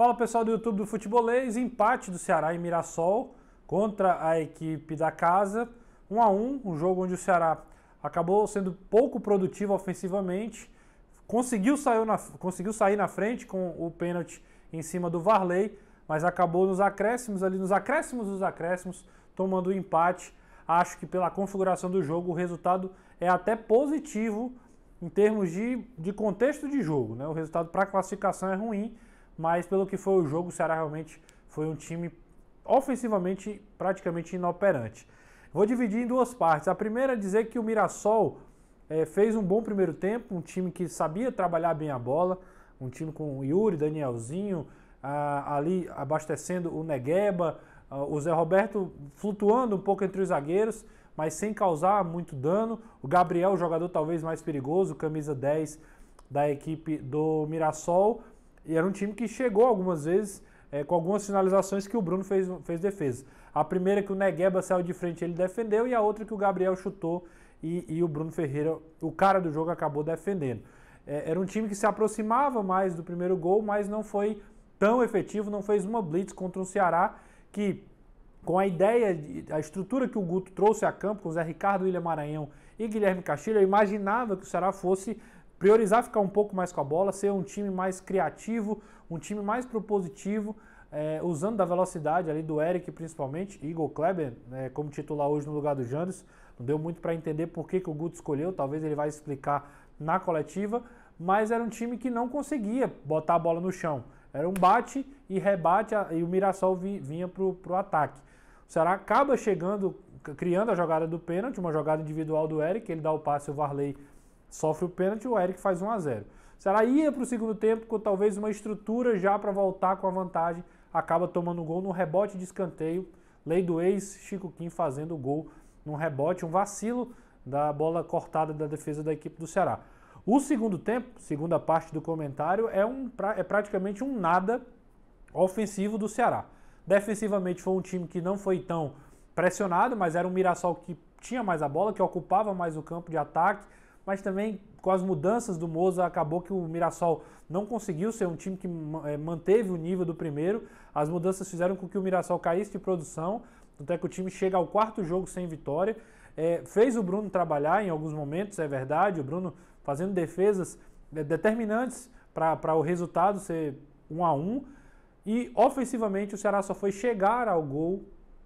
Fala pessoal do YouTube do Futebolês, empate do Ceará em Mirassol contra a equipe da casa, 1 um a 1, um, um jogo onde o Ceará acabou sendo pouco produtivo ofensivamente, conseguiu sair na, conseguiu sair na frente com o pênalti em cima do Varley, mas acabou nos acréscimos ali, nos acréscimos dos acréscimos, tomando o empate. Acho que pela configuração do jogo o resultado é até positivo em termos de, de contexto de jogo, né? O resultado para classificação é ruim, mas pelo que foi o jogo, o Ceará realmente foi um time ofensivamente praticamente inoperante. Vou dividir em duas partes. A primeira é dizer que o Mirassol é, fez um bom primeiro tempo, um time que sabia trabalhar bem a bola, um time com Yuri, Danielzinho, ah, ali abastecendo o Negueba, ah, o Zé Roberto flutuando um pouco entre os zagueiros, mas sem causar muito dano. O Gabriel, o jogador talvez mais perigoso, camisa 10 da equipe do Mirassol. E era um time que chegou algumas vezes é, com algumas finalizações que o Bruno fez, fez defesa. A primeira é que o Negueba saiu de frente ele defendeu e a outra é que o Gabriel chutou e, e o Bruno Ferreira, o cara do jogo, acabou defendendo. É, era um time que se aproximava mais do primeiro gol, mas não foi tão efetivo, não fez uma blitz contra um Ceará que com a ideia, a estrutura que o Guto trouxe a campo, com o Zé Ricardo, William Maranhão e Guilherme Castilho, eu imaginava que o Ceará fosse priorizar ficar um pouco mais com a bola, ser um time mais criativo, um time mais propositivo, é, usando da velocidade ali do Eric principalmente, Igor Kleber né, como titular hoje no lugar do Janderson. Não deu muito para entender por que, que o Guto escolheu, talvez ele vai explicar na coletiva, mas era um time que não conseguia botar a bola no chão. Era um bate e rebate e o Mirassol vinha para o ataque. O Ceará acaba chegando, criando a jogada do pênalti, uma jogada individual do Eric, ele dá o passe, o Varley sofre o pênalti, o Eric faz 1 a 0 O Ceará ia para o segundo tempo com talvez uma estrutura já para voltar com a vantagem, acaba tomando o gol no rebote de escanteio. Lei do ex, Chico Kim fazendo o gol num rebote, um vacilo da bola cortada da defesa da equipe do Ceará. O segundo tempo, segunda parte do comentário, é, um, é praticamente um nada ofensivo do Ceará. Defensivamente foi um time que não foi tão pressionado, mas era um Mirassol que tinha mais a bola, que ocupava mais o campo de ataque, mas também com as mudanças do Moza acabou que o Mirassol não conseguiu ser um time que eh, manteve o nível do primeiro. As mudanças fizeram com que o Mirassol caísse de produção, até que o time chega ao quarto jogo sem vitória. É, fez o Bruno trabalhar em alguns momentos, é verdade, o Bruno fazendo defesas é, determinantes para o resultado ser um a um. E ofensivamente o Ceará só foi chegar ao gol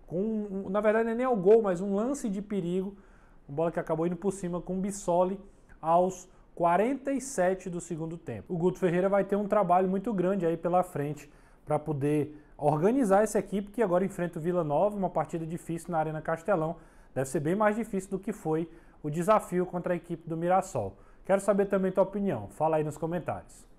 com, na verdade não é nem ao gol, mas um lance de perigo, uma bola que acabou indo por cima com o Bissoli aos 47 do segundo tempo. O Guto Ferreira vai ter um trabalho muito grande aí pela frente para poder organizar essa equipe que agora enfrenta o Vila Nova, uma partida difícil na Arena Castelão. Deve ser bem mais difícil do que foi o desafio contra a equipe do Mirassol. Quero saber também tua opinião. Fala aí nos comentários.